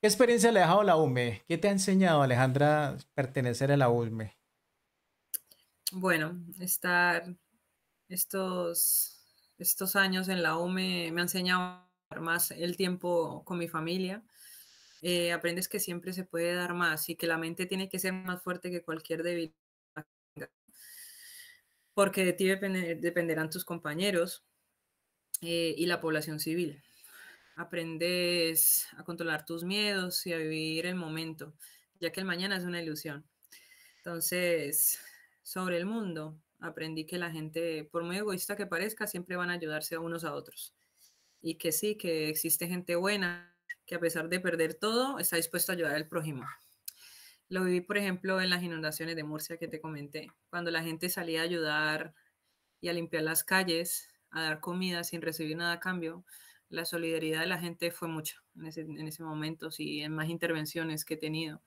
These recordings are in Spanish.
¿Qué experiencia le ha dejado la UME? ¿Qué te ha enseñado, Alejandra, pertenecer a la UME? Bueno, estar estos, estos años en la UME me ha enseñado más el tiempo con mi familia. Eh, aprendes que siempre se puede dar más y que la mente tiene que ser más fuerte que cualquier debilidad. Porque de ti dependerán tus compañeros eh, y la población civil aprendes a controlar tus miedos y a vivir el momento, ya que el mañana es una ilusión. Entonces, sobre el mundo, aprendí que la gente, por muy egoísta que parezca, siempre van a ayudarse a unos a otros. Y que sí, que existe gente buena que a pesar de perder todo, está dispuesta a ayudar al prójimo. Lo viví, por ejemplo, en las inundaciones de Murcia que te comenté, cuando la gente salía a ayudar y a limpiar las calles, a dar comida sin recibir nada a cambio, la solidaridad de la gente fue mucho en ese, en ese momento, sí, en más intervenciones que he tenido.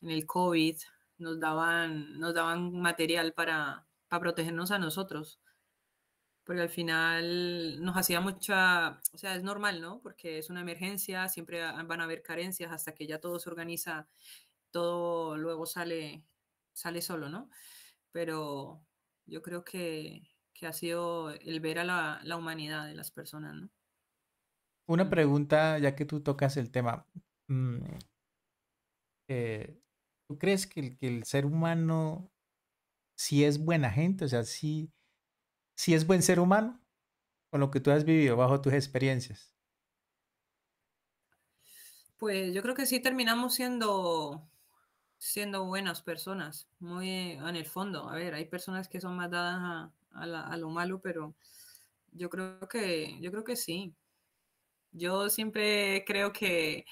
En el COVID nos daban, nos daban material para, protegernos a nosotros, porque al final nos hacía mucha, o sea, es normal, ¿no? Porque es una emergencia, siempre van a haber carencias hasta que ya todo se organiza, todo luego sale, sale solo, ¿no? Pero yo creo que, ha sido el ver a la, la humanidad de las personas, ¿no? Una pregunta, ya que tú tocas el tema. Mm, eh, ¿Tú crees que el, que el, ser humano si es buena gente? O sea, si, si es buen ser humano con lo que tú has vivido bajo tus experiencias. Pues yo creo que sí terminamos siendo siendo buenas personas, muy en el fondo. A ver, hay personas que son más dadas a, a lo malo, pero yo creo que yo creo que sí. Yo siempre creo que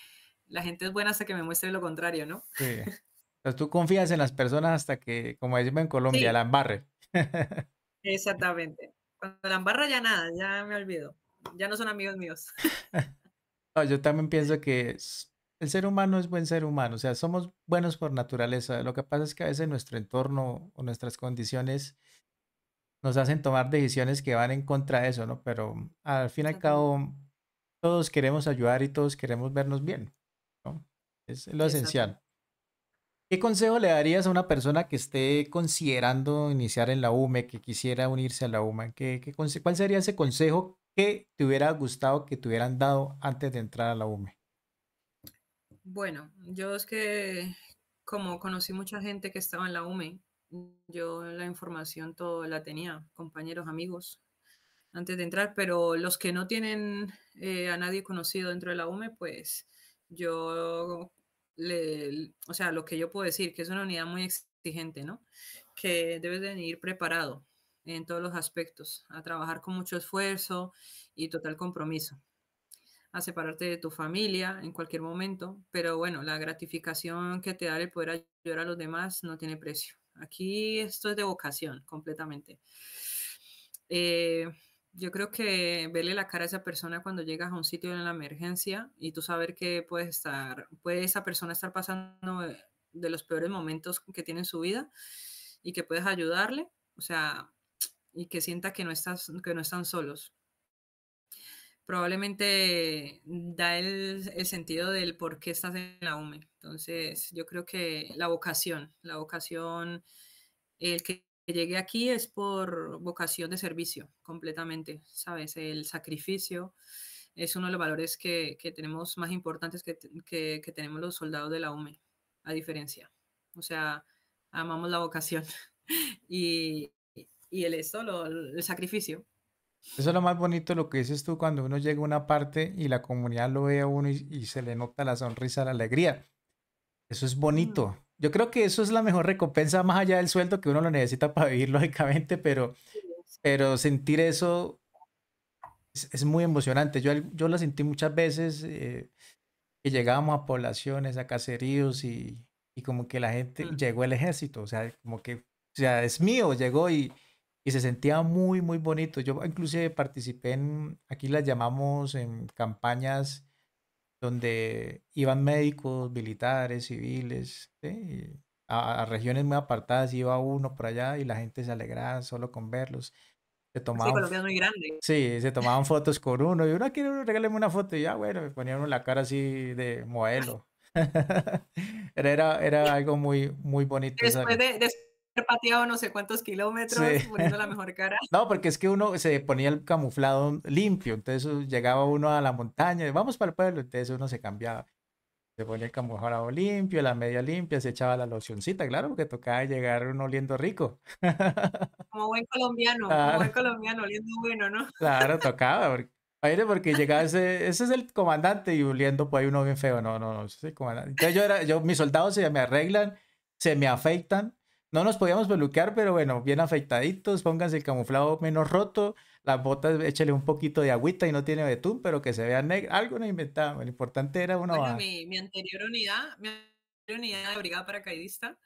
la gente es buena hasta que me muestre lo contrario, ¿no? Sí. Entonces tú confías en las personas hasta que, como decimos en Colombia, la embarre. Exactamente. Cuando la embarra ya nada, ya me olvido. Ya no son amigos míos. No, yo también pienso que el ser humano es buen ser humano, o sea, somos buenos por naturaleza. Lo que pasa es que a veces nuestro entorno o nuestras condiciones nos hacen tomar decisiones que van en contra de eso, ¿no? Pero al fin y al cabo todos queremos ayudar y todos queremos vernos bien. Es lo esencial. ¿Qué consejo le darías a una persona que esté considerando iniciar en la UME, que quisiera unirse a la UME? ¿Qué, cuál sería ese consejo que te hubiera gustado que te hubieran dado antes de entrar a la UME? Bueno, yo es que como conocí mucha gente que estaba en la UME, yo la información toda la tenía, compañeros, amigos, antes de entrar, pero los que no tienen eh, a nadie conocido dentro de la UME, pues yo, o sea, lo que yo puedo decir, que es una unidad muy exigente, ¿no? Que debes de ir preparado en todos los aspectos, a trabajar con mucho esfuerzo y total compromiso, a separarte de tu familia en cualquier momento, pero bueno, la gratificación que te da el poder ayudar a los demás no tiene precio. Aquí esto es de vocación completamente. Eh, yo creo que verle la cara a esa persona cuando llegas a un sitio en la emergencia y tú saber que puedes estar, puede esa persona estar pasando eh, de los peores momentos que tiene en su vida y que puedes ayudarle, o sea, y que sienta que no estás, que no están solos. Probablemente da el, el sentido del por qué estás en la UME. Entonces, yo creo que la vocación, la vocación, el que llegué aquí es por vocación de servicio, completamente, ¿sabes? El sacrificio es uno de los valores que, que tenemos más importantes que, que, que, tenemos los soldados de la UME, a diferencia. O sea, amamos la vocación y, y el esto, lo, el sacrificio. Eso es lo más bonito lo que dices tú cuando uno llega a una parte y la comunidad lo ve a uno y, se le nota la sonrisa, la alegría. Eso es bonito. Yo creo que eso es la mejor recompensa más allá del sueldo que uno lo necesita para vivir, lógicamente, pero, pero sentir eso es, muy emocionante. Yo, yo lo sentí muchas veces eh, que llegábamos a poblaciones, a caseríos y, como que la gente mm. llegó el ejército, o sea, como que, es mío, llegó y, y se sentía muy, muy bonito. Yo inclusive participé en, aquí las llamamos en campañas donde iban médicos, militares, civiles, a, regiones muy apartadas iba uno por allá y la gente se alegraba solo con verlos. Se pues tomaban, sí, muy grande. Sí, se tomaban fotos con uno y uno ah, quiere uno una foto y ya, bueno, me ponían la cara así de modelo. era, era, algo muy, muy bonito. después pateado no sé cuántos kilómetros, poniendo la mejor cara. No, porque es que uno se ponía el camuflado limpio, entonces llegaba uno a la montaña, vamos para el pueblo, entonces uno se cambiaba. Se ponía el camuflado limpio, la media limpia, se echaba la locioncita, claro, porque tocaba llegar uno oliendo rico. Como buen colombiano, como buen colombiano, oliendo bueno, ¿no? Claro, tocaba, porque porque llegaba ese, ese es el comandante y oliendo pues uno bien feo, no, no, no, yo era, yo, mis soldados se me arreglan, se me afeitan, no nos podíamos peluquear, pero bueno, bien afeitaditos, pónganse el camuflado menos roto, las botas, échale un poquito de agüita y no tiene betún, pero que se vea negro. Algo no inventamos, lo importante era una bueno, mi, anterior unidad, mi anterior unidad de brigada paracaidista,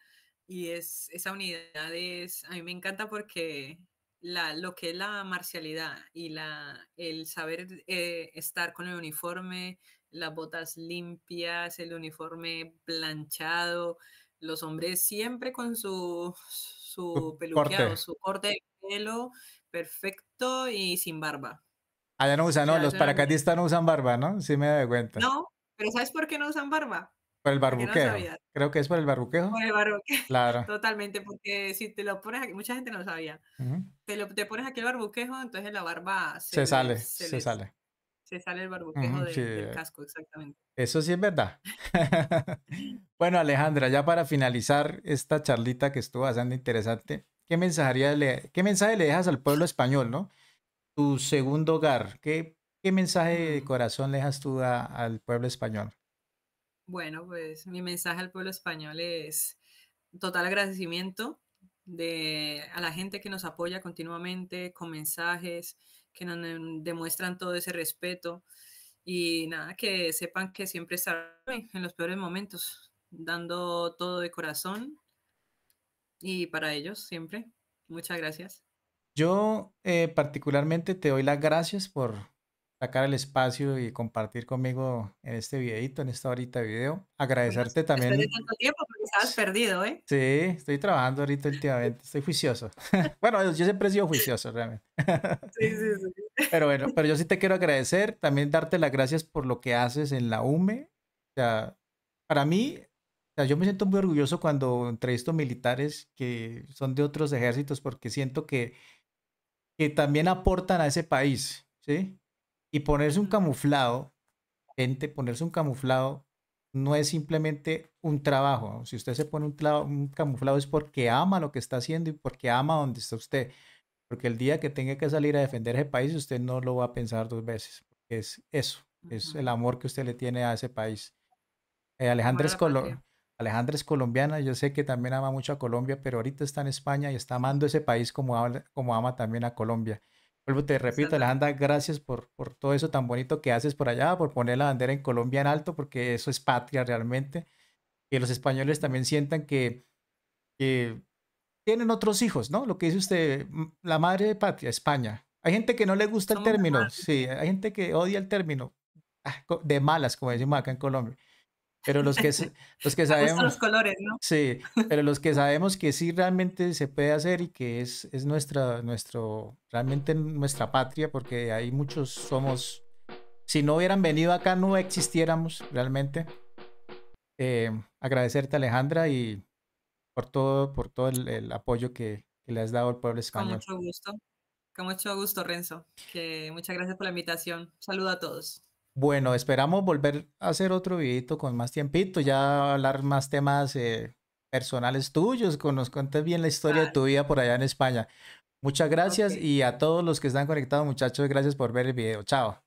y es, esa unidad es, a mí me encanta porque la, lo que es la marcialidad y la, el saber eh, estar con el uniforme, las botas limpias, el uniforme planchado, los hombres siempre con su, su peluqueado, su corte de pelo perfecto y sin barba. Ah, ya no usan, ¿no? Los paracaidistas no usan barba, ¿no? Sí me doy cuenta. No, pero ¿sabes por qué no usan barba? Por el barbuqueo. Creo que es por el barbuquejo. Por el barbuqueo. Claro. Totalmente, porque si te lo pones aquí, mucha gente no sabía. te, lo, te pones aquí el barbuquejo, entonces la barba se, sale. Se, sale se sale el barboteo del casco, exactamente. Eso sí es verdad. bueno, Alejandra, ya para finalizar esta charlita que estuvo bastante interesante, ¿qué mensaje le, qué mensaje le dejas al pueblo español, no? Tu segundo hogar, ¿qué, mensaje de mm. corazón le dejas tú al pueblo español? Bueno, pues mi mensaje al pueblo español es total agradecimiento de, a la gente que nos apoya continuamente con mensajes, que nos demuestran todo ese respeto y nada, que sepan que siempre estaré en los peores momentos, dando todo de corazón y para ellos siempre. Muchas gracias. Yo eh, particularmente te doy las gracias por, sacar el espacio y compartir conmigo en este videito, en esta horita de video. Agradecerte también. Después tanto tiempo, perdido, ¿eh? Sí, estoy trabajando ahorita últimamente, estoy juicioso. bueno, yo siempre he sido juicioso, realmente. sí, sí, sí. Pero bueno, pero yo sí te quiero agradecer, también darte las gracias por lo que haces en la UME. O sea, para mí, yo me siento muy orgulloso cuando entrevisto militares que son de otros ejércitos porque siento que, que también aportan a ese país, ¿sí? Y ponerse un camuflado, gente, ponerse un camuflado no es simplemente un trabajo. Si usted se pone un, camuflado es porque ama lo que está haciendo y porque ama donde está usted. Porque el día que tenga que salir a defender ese país, usted no lo va a pensar dos veces. es eso, es el amor que usted le tiene a ese país. Eh, Alejandra, es colombiana, yo sé que también ama mucho a Colombia, pero ahorita está en España y está amando ese país como, como ama también a Colombia. Vuelvo, te repito, Alejandra, gracias por, por todo eso tan bonito que haces por allá, por poner la bandera en Colombia en alto, porque eso es patria realmente. Que los españoles también sientan que, que tienen otros hijos, ¿no? Lo que dice usted, la madre de patria, España. Hay gente que no le gusta el término, sí, hay gente que odia el término, ah, de malas, como decimos acá en Colombia. Pero los que, los que sabemos... colores, ¿no? Sí, pero los que sabemos que sí realmente se puede hacer y que es, es nuestra, nuestro, realmente nuestra patria, porque ahí muchos somos... Si no hubieran venido acá, no existiéramos realmente. Eh, agradecerte, Alejandra, y por todo, por todo el, apoyo que, le has dado al pueblo español. Con mucho gusto, gusto, Renzo. muchas gracias por la invitación. Saludo a todos. Bueno, esperamos volver a hacer otro videito con más tiempito, ya hablar más temas eh, personales tuyos, que nos cuentes bien la historia de tu vida por allá en España. Muchas gracias y a todos los que están conectados, muchachos, gracias por ver el video. Chao.